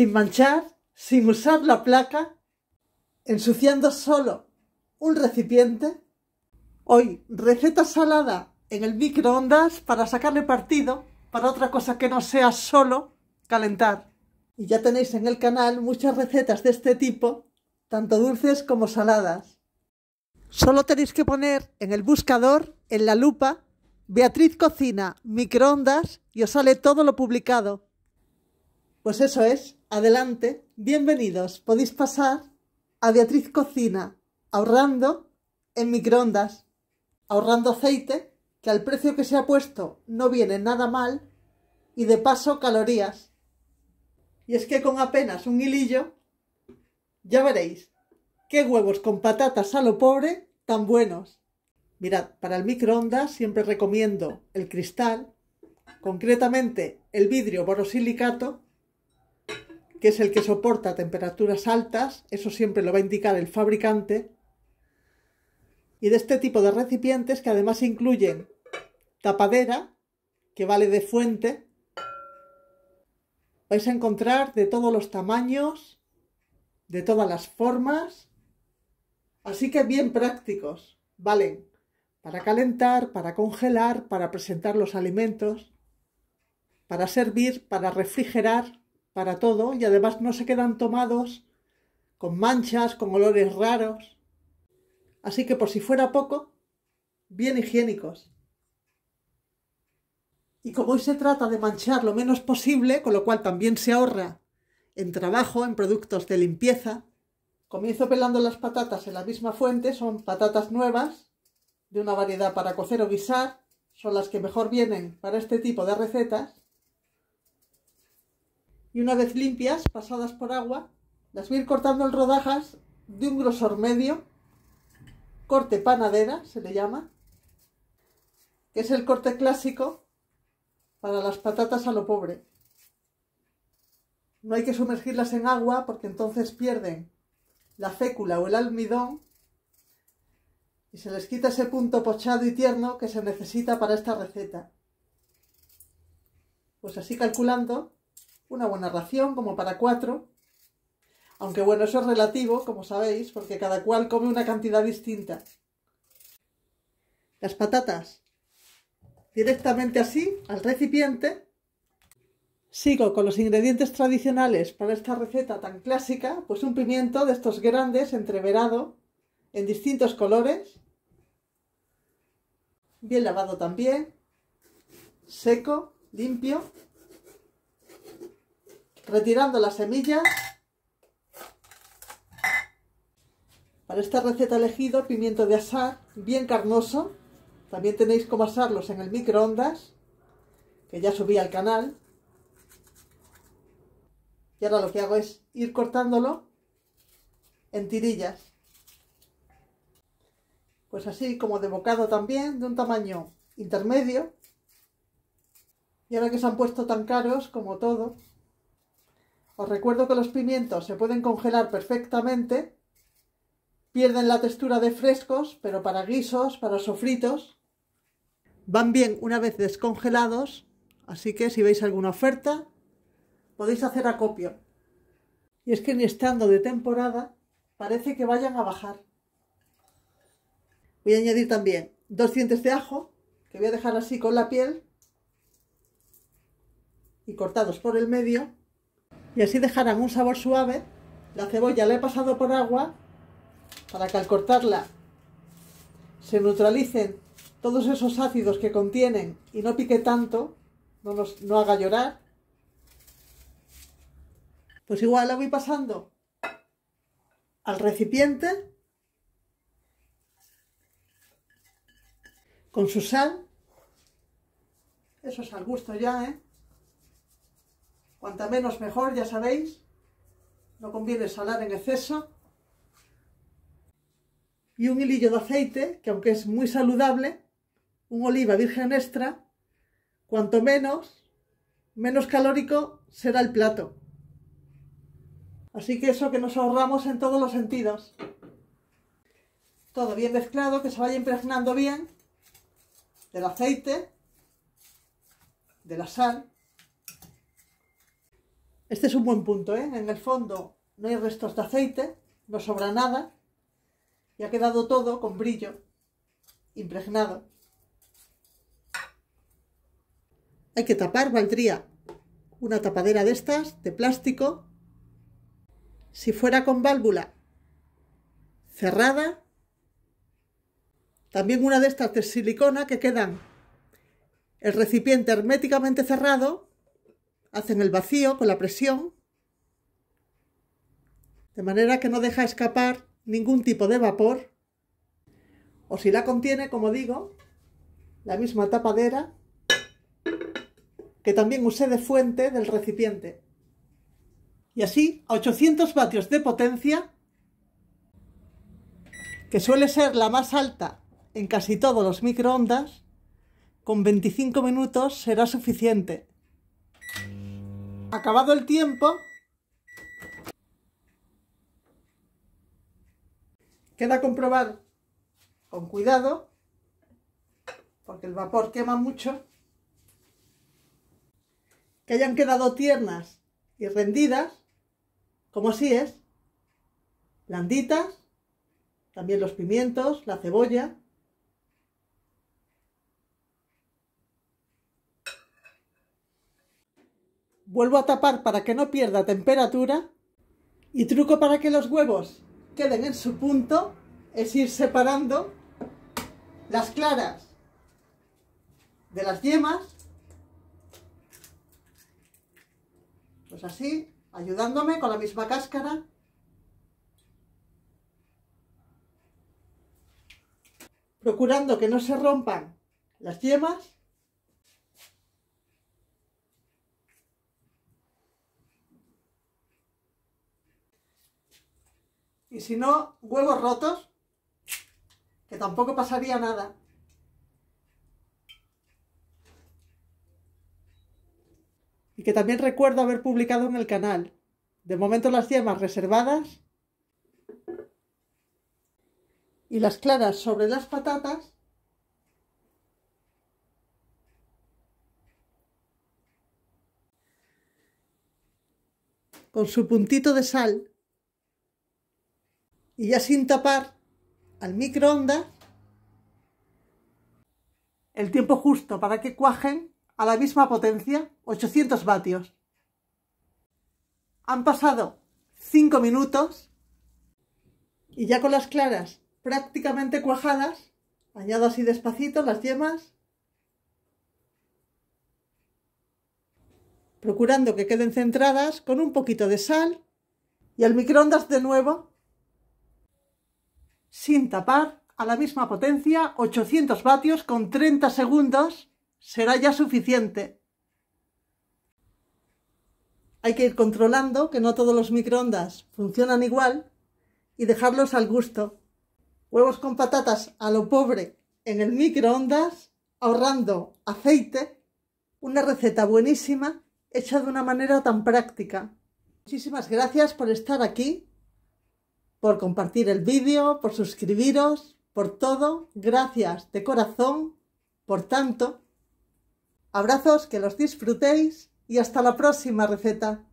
sin manchar, sin usar la placa, ensuciando solo un recipiente. Hoy, receta salada en el microondas para sacarle partido para otra cosa que no sea solo calentar. Y ya tenéis en el canal muchas recetas de este tipo, tanto dulces como saladas. Solo tenéis que poner en el buscador, en la lupa, Beatriz Cocina, microondas y os sale todo lo publicado. Pues eso es, adelante, bienvenidos, podéis pasar a Beatriz Cocina, ahorrando en microondas, ahorrando aceite, que al precio que se ha puesto no viene nada mal, y de paso calorías. Y es que con apenas un hilillo, ya veréis, qué huevos con patatas a lo pobre tan buenos. Mirad, para el microondas siempre recomiendo el cristal, concretamente el vidrio borosilicato, que es el que soporta temperaturas altas, eso siempre lo va a indicar el fabricante, y de este tipo de recipientes que además incluyen tapadera, que vale de fuente, vais a encontrar de todos los tamaños, de todas las formas, así que bien prácticos, valen para calentar, para congelar, para presentar los alimentos, para servir, para refrigerar, para todo y además no se quedan tomados con manchas, con olores raros. Así que por si fuera poco, bien higiénicos. Y como hoy se trata de manchar lo menos posible, con lo cual también se ahorra en trabajo, en productos de limpieza, comienzo pelando las patatas en la misma fuente, son patatas nuevas, de una variedad para cocer o guisar, son las que mejor vienen para este tipo de recetas y una vez limpias, pasadas por agua, las voy a ir cortando en rodajas de un grosor medio, corte panadera se le llama, que es el corte clásico para las patatas a lo pobre. No hay que sumergirlas en agua porque entonces pierden la fécula o el almidón y se les quita ese punto pochado y tierno que se necesita para esta receta. Pues así calculando, una buena ración como para cuatro, aunque bueno, eso es relativo, como sabéis, porque cada cual come una cantidad distinta. Las patatas directamente así al recipiente. Sigo con los ingredientes tradicionales para esta receta tan clásica, pues un pimiento de estos grandes entreverado en distintos colores, bien lavado también, seco, limpio retirando las semillas. Para esta receta elegido pimiento de asar, bien carnoso. También tenéis como asarlos en el microondas, que ya subí al canal. Y ahora lo que hago es ir cortándolo en tirillas. Pues así como de bocado también, de un tamaño intermedio. Y ahora que se han puesto tan caros como todo, os recuerdo que los pimientos se pueden congelar perfectamente, pierden la textura de frescos, pero para guisos, para sofritos, van bien una vez descongelados, así que si veis alguna oferta, podéis hacer acopio. Y es que ni estando de temporada, parece que vayan a bajar. Voy a añadir también dos dientes de ajo, que voy a dejar así con la piel y cortados por el medio y así dejarán un sabor suave. La cebolla la he pasado por agua para que al cortarla se neutralicen todos esos ácidos que contienen y no pique tanto, no, nos, no haga llorar. Pues igual la voy pasando al recipiente con su sal. Eso es al gusto ya, ¿eh? Cuanta menos mejor, ya sabéis. No conviene salar en exceso. Y un hilillo de aceite, que aunque es muy saludable, un oliva virgen extra, cuanto menos, menos calórico será el plato. Así que eso que nos ahorramos en todos los sentidos. Todo bien mezclado, que se vaya impregnando bien del aceite, de la sal este es un buen punto, ¿eh? En el fondo no hay restos de aceite, no sobra nada. Y ha quedado todo con brillo, impregnado. Hay que tapar, valdría una tapadera de estas, de plástico. Si fuera con válvula cerrada, también una de estas de silicona que quedan el recipiente herméticamente cerrado hacen el vacío con la presión, de manera que no deja escapar ningún tipo de vapor, o si la contiene, como digo, la misma tapadera que también usé de fuente del recipiente. Y así, a 800 vatios de potencia, que suele ser la más alta en casi todos los microondas, con 25 minutos será suficiente Acabado el tiempo, queda comprobar con cuidado, porque el vapor quema mucho, que hayan quedado tiernas y rendidas, como así es, blanditas, también los pimientos, la cebolla, Vuelvo a tapar para que no pierda temperatura. Y truco para que los huevos queden en su punto es ir separando las claras de las yemas. Pues así, ayudándome con la misma cáscara. Procurando que no se rompan las yemas. Y si no, huevos rotos, que tampoco pasaría nada. Y que también recuerdo haber publicado en el canal. De momento las yemas reservadas y las claras sobre las patatas con su puntito de sal y ya sin tapar al microondas el tiempo justo para que cuajen a la misma potencia, 800 vatios. Han pasado 5 minutos y ya con las claras prácticamente cuajadas, añado así despacito las yemas, procurando que queden centradas con un poquito de sal y al microondas de nuevo sin tapar a la misma potencia, 800 vatios con 30 segundos será ya suficiente. Hay que ir controlando que no todos los microondas funcionan igual y dejarlos al gusto. Huevos con patatas a lo pobre en el microondas, ahorrando aceite, una receta buenísima hecha de una manera tan práctica. Muchísimas gracias por estar aquí por compartir el vídeo, por suscribiros, por todo. Gracias de corazón, por tanto. Abrazos, que los disfrutéis y hasta la próxima receta.